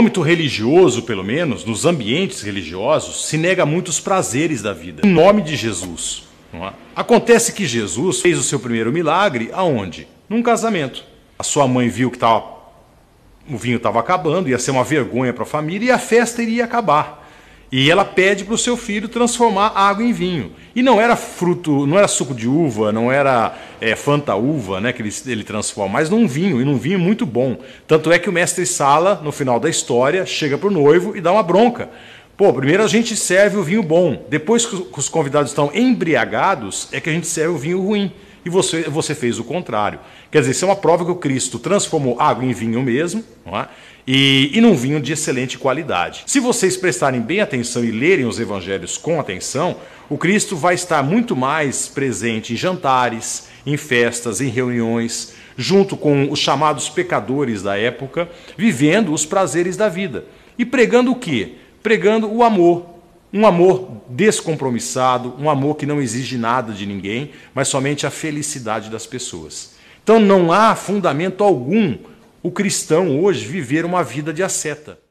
âmbito religioso, pelo menos, nos ambientes religiosos, se nega muitos prazeres da vida. Em nome de Jesus. É? Acontece que Jesus fez o seu primeiro milagre aonde? Num casamento. A sua mãe viu que tava, o vinho estava acabando, ia ser uma vergonha para a família e a festa iria acabar. E ela pede para o seu filho transformar água em vinho. E não era fruto, não era suco de uva, não era é, fanta uva, né, que ele, ele transforma, mas num vinho, e num vinho muito bom. Tanto é que o mestre Sala, no final da história, chega para o noivo e dá uma bronca. Pô, primeiro a gente serve o vinho bom, depois que os convidados estão embriagados, é que a gente serve o vinho ruim e você, você fez o contrário. Quer dizer, isso é uma prova que o Cristo transformou água em vinho mesmo, não é? e, e num vinho de excelente qualidade. Se vocês prestarem bem atenção e lerem os evangelhos com atenção, o Cristo vai estar muito mais presente em jantares, em festas, em reuniões, junto com os chamados pecadores da época, vivendo os prazeres da vida. E pregando o quê? Pregando o amor, um amor descompromissado, um amor que não exige nada de ninguém, mas somente a felicidade das pessoas. Então não há fundamento algum o cristão hoje viver uma vida de asceta.